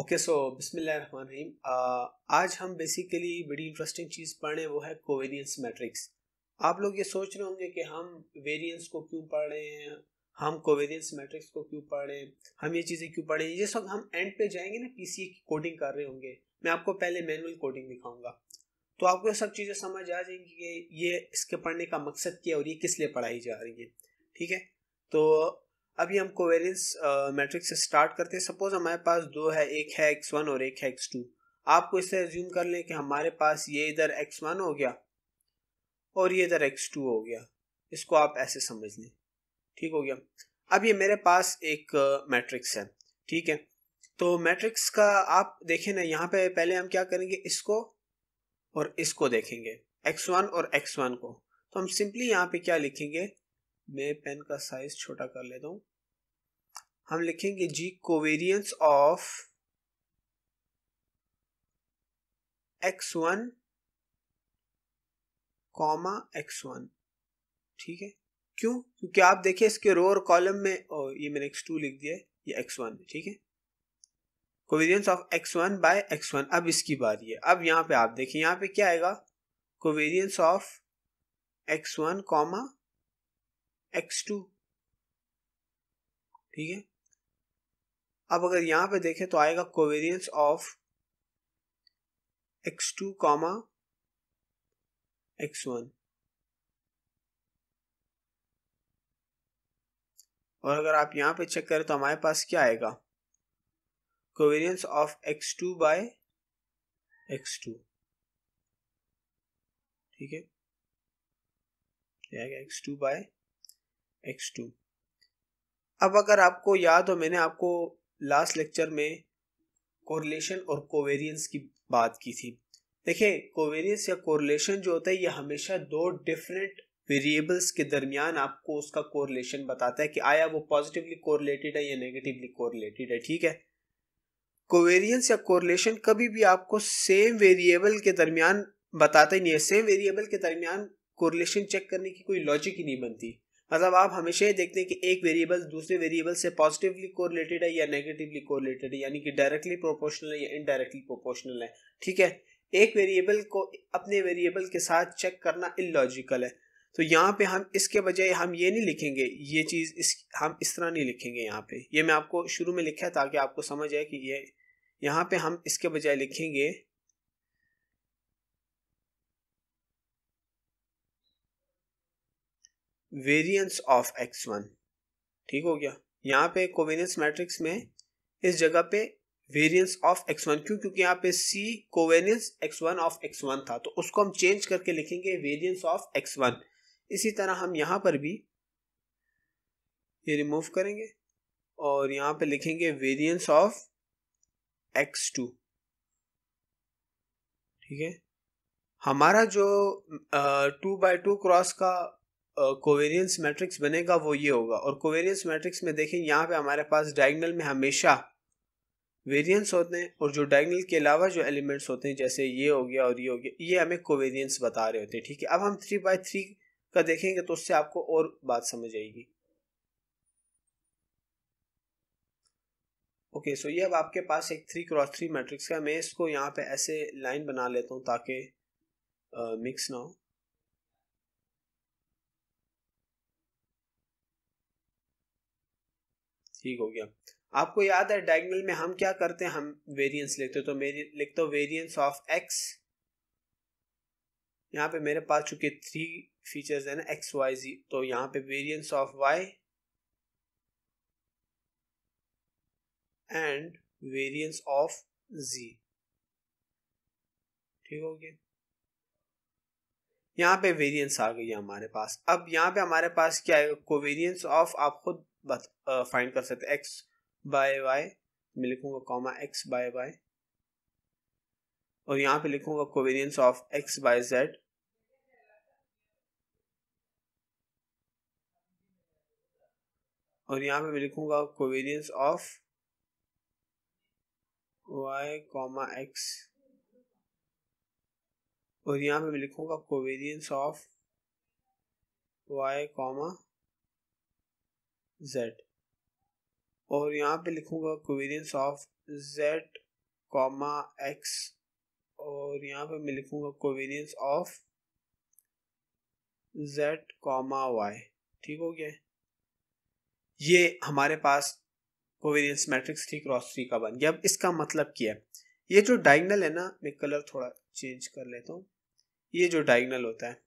okay so बिस्मिल्लाहिर्रहमानिर्रहीम आज हम बेसिकली बड़ी इंटरेस्टिंग चीज़ पढ़ रहे हैं वो है कोवेरियंस मैट्रिक्स आप लोग ये सोच रहे होंगे कि हम वेरियंस को क्यों पढ़ रहे हैं हम कोवेरियंस मैट्रिक्स को क्यों पढ़ रहे हैं हम ये चीज़ें क्यों पढ़ रहे हैं जिस वक्त हम एंड पे जाएंगे ना पी की कोडिंग कर रहे होंगे मैं आपको पहले मैनुअल कोडिंग दिखाऊंगा तो आपको ये सब चीज़ें समझ आ जाएंगी कि ये इसके पढ़ने का मकसद क्या है और ये किस लिए पढ़ाई जा रही है ठीक है तो अभी हम कोवेरियंस मैट्रिक्स से स्टार्ट करते हैं सपोज हमारे पास दो है एक है एक्स वन और एक है एक्स टू आपको इससे रिज्यूम कर लें कि हमारे पास ये इधर एक्स वन हो गया और ये इधर एक्स टू हो गया इसको आप ऐसे समझ लें ठीक हो गया अब ये मेरे पास एक मैट्रिक्स है ठीक है तो मैट्रिक्स का आप देखें ना यहाँ पे पहले हम क्या करेंगे इसको और इसको देखेंगे एक्स वन और एक्स वन को तो हम सिंपली यहाँ पे क्या लिखेंगे मैं पेन का साइज छोटा कर लेता हूं हम लिखेंगे जी covariance of X one comma X one ठीक है क्यों क्योंकि आप देखिए इसके रो और कॉलम में ओ, ये मैंने एक्स टू लिख दिया है ये एक्स वन है ठीक है covariance of X one by X one अब इसकी बात है अब यहां पे आप देखिए यहां पे क्या आएगा covariance of X one comma X two ठीक है अब अगर यहां पे देखें तो आएगा covariance of X two comma X one और अगर आप यहां पे चेक करें तो हमारे पास क्या आएगा covariance of X two by X two ठीक है X two by X two अब अगर आपको याद हो मैंने आपको लास्ट लेक्चर में कोरिलेशन और कोवेरियंस की बात की थी देखिए कोवेरियंस या कोरिलेशन जो होता है ये हमेशा दो डिफरेंट वेरिएबल्स के दरमियान आपको उसका कोरिलेशन बताता है कि आया वो पॉजिटिवली कोरिलेटेड है या नेगेटिवली कोरिलेटेड है ठीक है कोवेरियंस या कोरिलेशन कभी भी आपको सेम वेरिएबल के दरमियान बताता ही नहीं है सेम वेरिएबल के दरमियान कोरिलेशन चेक करने की कोई लॉजिक ही नहीं बनती मतलब आप हमेशा ये देखते हैं कि एक वेरिएबल दूसरे वेरिएबल से पॉजिटिवली कोरिलेटेड है या नेगेटिवली कोरिलेटेड है यानी कि डायरेक्टली प्रोपोर्शनल है या इनडायरेक्टली प्रोपोर्शनल है ठीक है एक वेरिएबल को अपने वेरिएबल के साथ चेक करना इलॉजिकल है तो यहाँ पे हम इसके बजाय हम ये नहीं लिखेंगे ये चीज़ इस हम इस तरह नहीं लिखेंगे यहाँ पे ये मैं आपको शुरू में लिखा है ताकि आपको समझ आए कि ये यहाँ पे हम इसके बजाय लिखेंगे वेरियंस ऑफ एक्स वन ठीक हो गया यहाँ पे कोवेरियंस मैट्रिक्स में इस जगह पे वेरियंस ऑफ एक्स वन क्यों क्योंकि यहाँ पे C covariance X one of X one था तो उसको हम चेंज करके लिखेंगे वेरियंस ऑफ एक्स वन इसी तरह हम यहाँ पर भी ये रिमूव करेंगे और यहाँ पे लिखेंगे वेरियंस ऑफ एक्स टू ठीक है हमारा जो टू बाय टू क्रॉस का कोवेरियंस मैट्रिक्स बनेगा वो ये होगा और कोवेरियंस मैट्रिक्स में देखें यहाँ पे हमारे पास डायगनल में हमेशा वेरियंस होते हैं और जो डायगनल के अलावा जो एलिमेंट्स होते हैं जैसे ये हो गया और ये हो गया ये हमें कोवेरियंस बता रहे होते हैं ठीक है अब हम थ्री बाई थ्री का देखेंगे तो उससे आपको और बात समझ आएगी ओके सो ये अब आपके पास एक थ्री क्रॉस थ्री मैट्रिक्स का मैं इसको यहाँ पे ऐसे लाइन बना लेता हूँ ताकि मिक्स ना हो ठीक हो गया आपको याद है डायगनल में हम क्या करते हैं हम वेरिएंस लिखते तो मेरी लिखते वेरिएंस ऑफ एक्स यहाँ पे मेरे पास चूंकि थ्री फीचर्स है ना एक्स वाई जी तो यहाँ पे variance of Y and variance of Z ठीक हो गया यहाँ पे वेरिएंस आ गई है हमारे पास अब यहाँ पे हमारे पास क्या आएगा कोवेरियंस ऑफ आप खुद बता फाइंड कर सकते एक्स बाय वाई मैं लिखूंगा कॉमा एक्स बाय वाई और यहां पे लिखूंगा covariance of X by Z और यहां पे मैं लिखूंगा covariance of Y comma X और यहां पे मैं लिखूंगा covariance of Y comma Z और यहाँ पे लिखूंगा covariance of Z comma X और यहाँ पे मैं लिखूंगा covariance of Z comma Y ठीक हो गया ये हमारे पास covariance matrix three cross three का बन गया अब इसका मतलब क्या है ये जो डायगनल है ना मैं कलर थोड़ा चेंज कर लेता हूँ ये जो डाइगनल होता है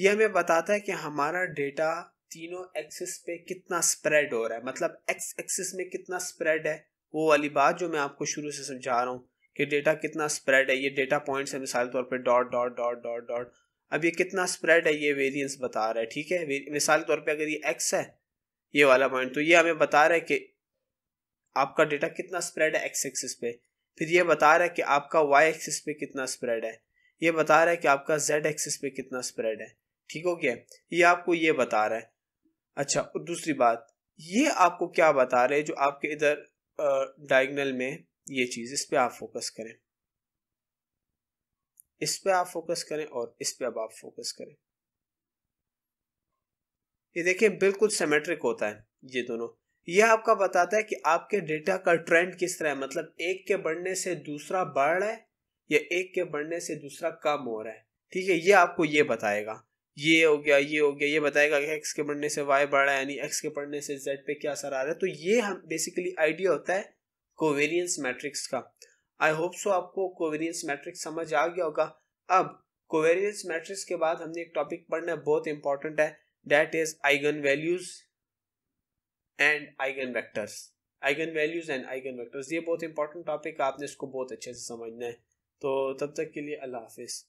ये हमें बताता है कि हमारा डेटा तीनों एक्सिस पे कितना स्प्रेड हो रहा है मतलब एक्स एक्सिस में कितना स्प्रेड है वो वाली बात जो मैं आपको शुरू से समझा रहा हूँ कि डेटा कितना स्प्रेड है ये डेटा पॉइंट्स है मिसाल तौर पर dot dot dot dot dot अब ये कितना स्प्रेड है ये वेरिएंस बता रहा है ठीक है मिसाल तौर पे अगर ये एक्स है ये वाला पॉइंट तो ये हमें बता रहा है कि आपका डेटा कितना स्प्रेड है एक्स एक्सिस पे फिर ये बता रहा है कि आपका वाई एक्सिस पे कितना स्प्रेड है ये बता रहा है कि आपका जेड एक्सिस पे कितना स्प्रेड है ठीक हो गया ये आपको ये बता रहा है अच्छा और दूसरी बात ये आपको क्या बता रहे है जो आपके इधर डायगनल में ये चीज़ इस पर आप फोकस करें इस पर आप फोकस करें और इस पर अब आप फोकस करें ये देखिए बिल्कुल सेमेट्रिक होता है ये दोनों ये आपका बताता है कि आपके डेटा का ट्रेंड किस तरह है मतलब एक के बढ़ने से दूसरा बढ़ रहा है या एक के बढ़ने से दूसरा कम हो रहा है ठीक है ये आपको ये बताएगा ये हो गया ये हो गया ये बताएगा कि एक्स के बढ़ने से वाई बढ़ा है यानी एक्स के बढ़ने से जेड पे क्या असर आ रहा है तो ये हम बेसिकली आइडिया होता है कोवेरियंस मैट्रिक्स का आई होप सो आपको कोवेरियंस मैट्रिक्स समझ आ गया होगा अब कोवेरियंस मैट्रिक्स के बाद हमने एक टॉपिक पढ़ना है बहुत इंपॉर्टेंट है that is eigenvalues and eigenvectors eigenvalues and eigenvectors ये बहुत इंपॉर्टेंट टॉपिक है आपने इसको बहुत अच्छे से समझना है तो तब तक के लिए अल्लाह हाफिज़